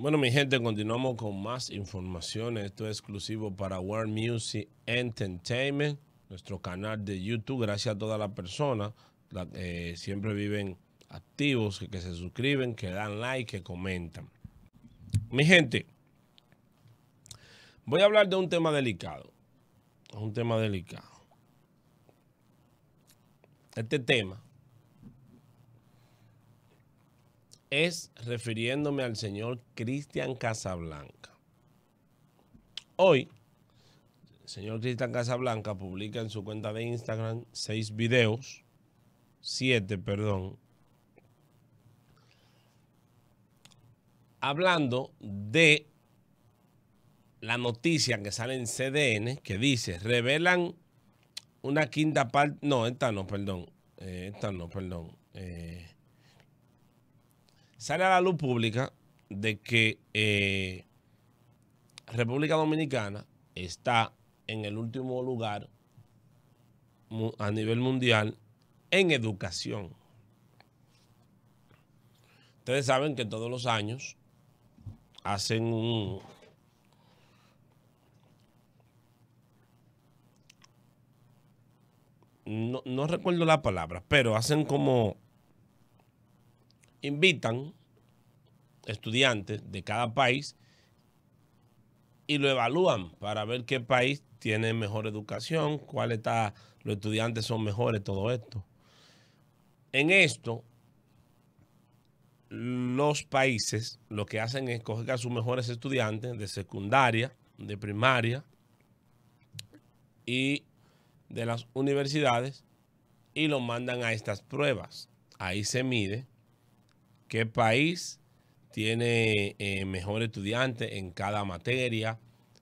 Bueno, mi gente, continuamos con más información. Esto es exclusivo para World Music Entertainment, nuestro canal de YouTube. Gracias a todas las personas que eh, siempre viven activos, que se suscriben, que dan like, que comentan. Mi gente, voy a hablar de un tema delicado. Un tema delicado. Este tema es refiriéndome al señor Cristian Casablanca. Hoy, el señor Cristian Casablanca publica en su cuenta de Instagram seis videos, siete, perdón, hablando de la noticia que sale en CDN que dice, revelan una quinta parte, no, esta no, perdón, eh, esta no, perdón. Eh, sale a la luz pública de que eh, República Dominicana está en el último lugar a nivel mundial en educación. Ustedes saben que todos los años hacen un... No, no recuerdo la palabra, pero hacen como invitan estudiantes de cada país y lo evalúan para ver qué país tiene mejor educación, cuál está, los estudiantes son mejores, todo esto. En esto, los países lo que hacen es coger a sus mejores estudiantes de secundaria, de primaria y de las universidades y los mandan a estas pruebas. Ahí se mide qué país tiene eh, mejor estudiante en cada materia,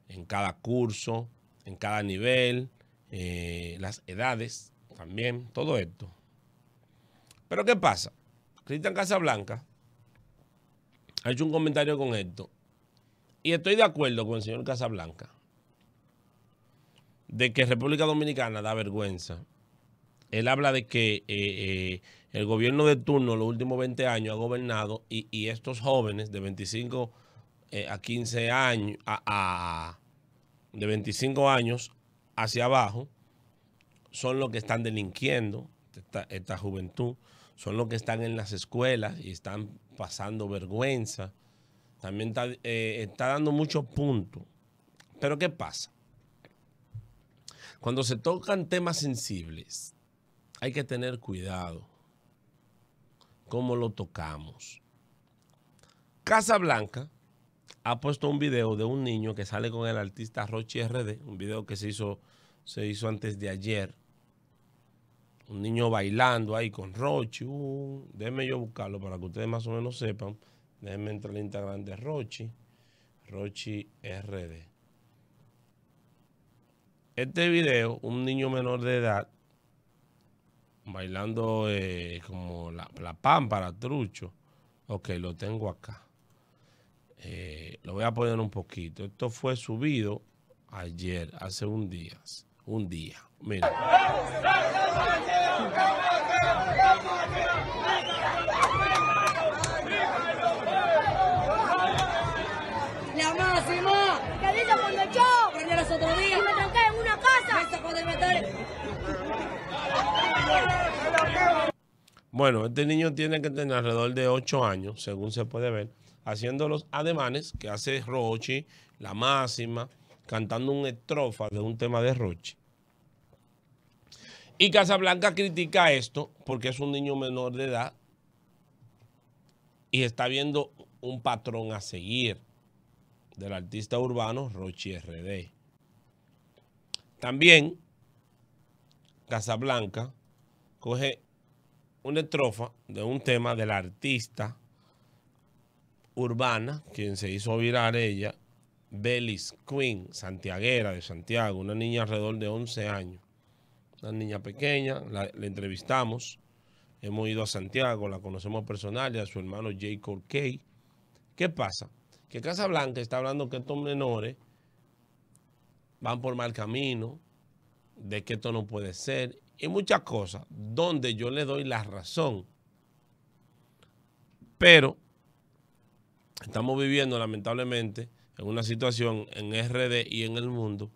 en cada curso, en cada nivel, eh, las edades también, todo esto. Pero ¿qué pasa? Cristian Casablanca ha hecho un comentario con esto. Y estoy de acuerdo con el señor Casablanca de que República Dominicana da vergüenza. Él habla de que eh, el gobierno de turno los últimos 20 años ha gobernado y, estos jóvenes de 25 eh, a 15 años, de 25 años hacia abajo, son los que están delinquiendo, esta, juventud, son los que están en las escuelas y están pasando vergüenza. También está, eh, está dando muchos puntos. Pero ¿qué pasa? Cuando se tocan temas sensibles, hay que tener cuidado Cómo lo tocamos. Casa Blanca ha puesto un video de un niño que sale con el artista Rochi RD, un video que se hizo, se hizo antes de ayer. Un niño bailando ahí con Rochi. Uh, déjenme yo buscarlo para que ustedes más o menos sepan. Déjenme entrar al Instagram de Rochi. Rochi RD. Este video, un niño menor de edad bailando eh, como la, la pámpara, trucho. Ok, lo tengo acá. Eh, lo voy a poner un poquito. Esto fue subido ayer, hace un día. Un día. Mira. Bueno, este niño tiene que tener alrededor de 8 años, según se puede ver, haciendo los ademanes que hace Rochi, la máxima, cantando una estrofa de un tema de Rochi. Y Casablanca critica esto porque es un niño menor de edad y está viendo un patrón a seguir del artista urbano Rochi RD. También Casablanca coge una estrofa de un tema de la artista urbana, quien se hizo virar ella, Belis Queen, santiaguera de Santiago, una niña alrededor de 11 años. Una niña pequeña, la, entrevistamos. Hemos ido a Santiago, la conocemos personal y a su hermano Jacob Kay. ¿Qué pasa? Que Casa Blanca está hablando que estos menores van por mal camino, de que esto no puede ser y muchas cosas donde yo le doy la razón. Pero estamos viviendo lamentablemente en una situación en RD y en el mundo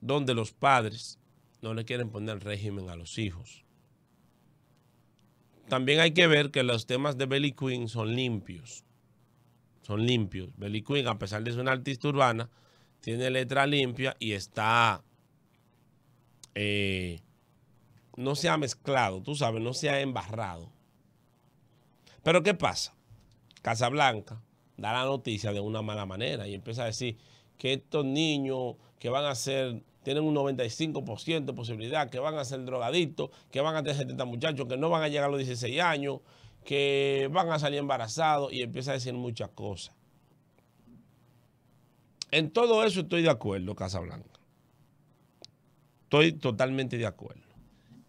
donde los padres no le quieren poner régimen a los hijos. También hay que ver que los temas de Belly Queen son limpios. Son limpios. Belly Queen, a pesar de ser una artista urbana, tiene letra limpia y está eh, no se ha mezclado, tú sabes, no se ha embarrado. Pero ¿qué pasa? Casablanca da la noticia de una mala manera y empieza a decir que estos niños que van a ser, tienen un 95% de posibilidad, que van a ser drogadictos, que van a tener 70 muchachos, que no van a llegar a los 16 años, que van a salir embarazados y empieza a decir muchas cosas. En todo eso estoy de acuerdo, Casablanca. Estoy totalmente de acuerdo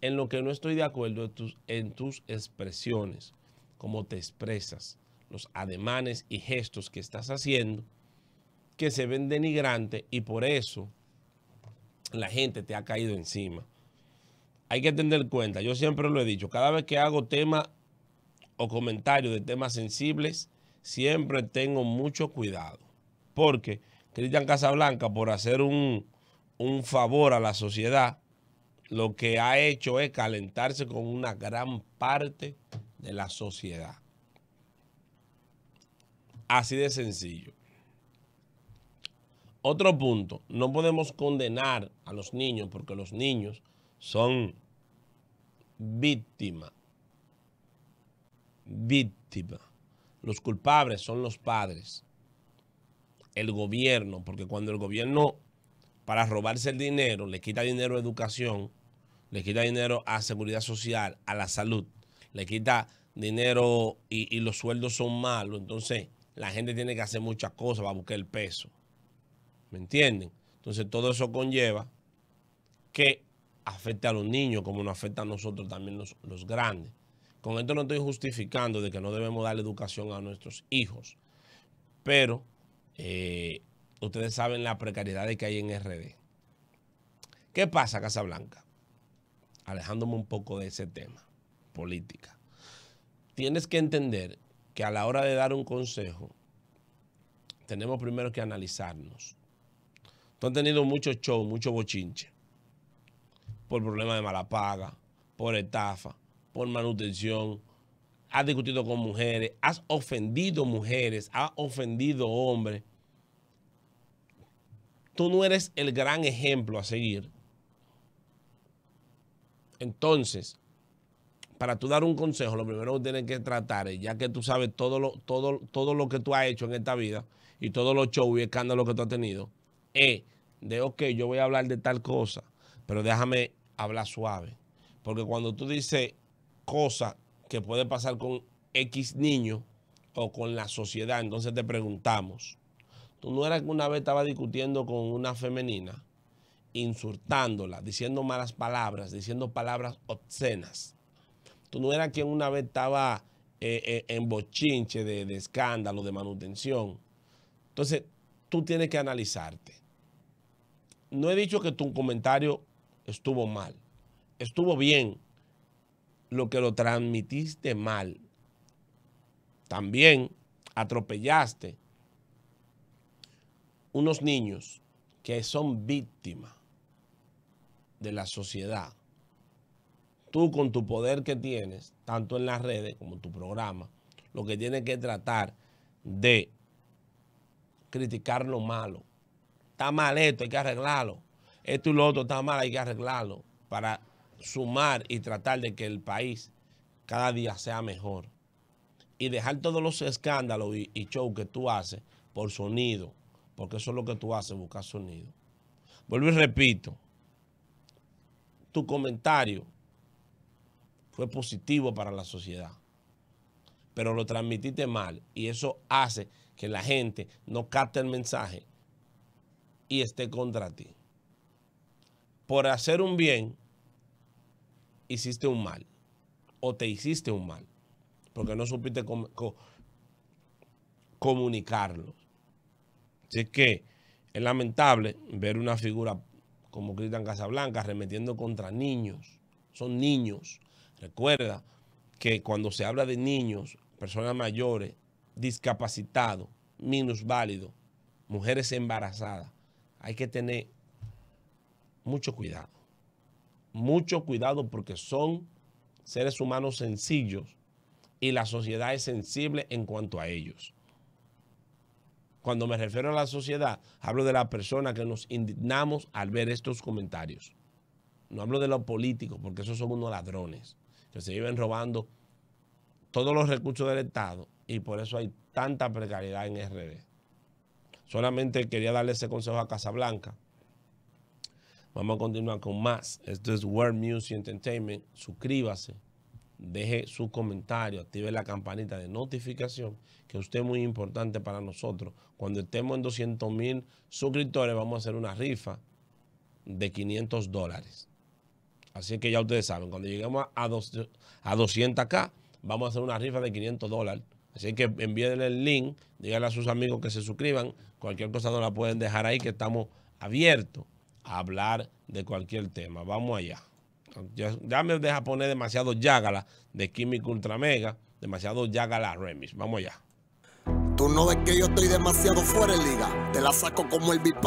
en lo que no estoy de acuerdo en tus, en tus expresiones, cómo te expresas, los ademanes y gestos que estás haciendo, que se ven denigrantes y por eso la gente te ha caído encima. Hay que tener cuenta, yo siempre lo he dicho, cada vez que hago tema o comentario de temas sensibles, siempre tengo mucho cuidado. Porque Cristian Casablanca, por hacer un favor a la sociedad, lo que ha hecho es calentarse con una gran parte de la sociedad. Así de sencillo. Otro punto, no podemos condenar a los niños porque los niños son víctimas. Víctimas. Los culpables son los padres. El gobierno, porque cuando el gobierno para robarse el dinero, le quita dinero a educación, le quita dinero a seguridad social, a la salud, le quita dinero y, los sueldos son malos. Entonces, la gente tiene que hacer muchas cosas para buscar el peso. ¿Me entienden? Entonces, todo eso conlleva que afecte a los niños como nos afecta a nosotros también los, grandes. Con esto no estoy justificando de que no debemos dar educación a nuestros hijos, pero eh, ustedes saben la precariedad que hay en RD. ¿Qué pasa, Casa Blanca? alejándome un poco de ese tema, política, tienes que entender que a la hora de dar un consejo, tenemos primero que analizarnos. Tú has tenido mucho show, mucho bochinche, por problemas de mala paga, por estafa, por manutención, has discutido con mujeres, has ofendido mujeres, has ofendido hombres. Tú no eres el gran ejemplo a seguir entonces, para tú dar un consejo, lo primero que tienes que tratar es, ya que tú sabes todo lo, todo, todo lo que tú has hecho en esta vida y todos los shows y escándalos que tú has tenido, es de, ok, yo voy a hablar de tal cosa, pero déjame hablar suave. Porque cuando tú dices cosas que puede pasar con X niño o con la sociedad, entonces te preguntamos, ¿tú no eras que una vez estaba discutiendo con una femenina? insultándola, diciendo malas palabras, diciendo palabras obscenas. Tú no eras quien una vez estaba eh, eh, en bochinche de escándalo, de manutención. Entonces, tú tienes que analizarte. No he dicho que tu comentario estuvo mal. Estuvo bien. Lo que lo transmitiste mal. También atropellaste unos niños que son víctimas de la sociedad, tú con tu poder que tienes, tanto en las redes como en tu programa, lo que tienes que tratar de criticar lo malo. Está mal esto, hay que arreglarlo. Esto y lo otro está mal, hay que arreglarlo para sumar y tratar de que el país cada día sea mejor. Y dejar todos los escándalos y, shows que tú haces por sonido, porque eso es lo que tú haces, buscar sonido. Vuelvo y repito, tu comentario fue positivo para la sociedad, pero lo transmitiste mal y eso hace que la gente no capte el mensaje y esté contra ti. Por hacer un bien, hiciste un mal o te hiciste un mal, porque no supiste comunicarlo. Así que es lamentable ver una figura como Cristian Casablanca, remetiendo contra niños. Son niños. Recuerda que cuando se habla de niños, personas mayores, discapacitados, minusválidos, mujeres embarazadas, hay que tener mucho cuidado. Mucho cuidado porque son seres humanos sencillos y la sociedad es sensible en cuanto a ellos. Cuando me refiero a la sociedad, hablo de la persona que nos indignamos al ver estos comentarios. No hablo de los políticos, porque esos son unos ladrones que se viven robando todos los recursos del Estado y por eso hay tanta precariedad en RD. Solamente quería darle ese consejo a Casablanca. Vamos a continuar con más. Esto es World Music Entertainment. Suscríbase deje su comentario, active la campanita de notificación, que usted es muy importante para nosotros. Cuando estemos en 200 mil suscriptores, vamos a hacer una rifa de 500 dólares. Así que ya ustedes saben, cuando lleguemos a, 200K, vamos a hacer una rifa de 500 dólares. Así que envíenle el link, díganle a sus amigos que se suscriban. Cualquier cosa no la pueden dejar ahí, que estamos abiertos a hablar de cualquier tema. Vamos allá. Ya, me deja poner demasiado Yagala de Químico Ultra Mega, demasiado Yagala Remix. Vamos allá. Tú no ves que yo estoy demasiado fuera de liga. Te la saco como el bipap.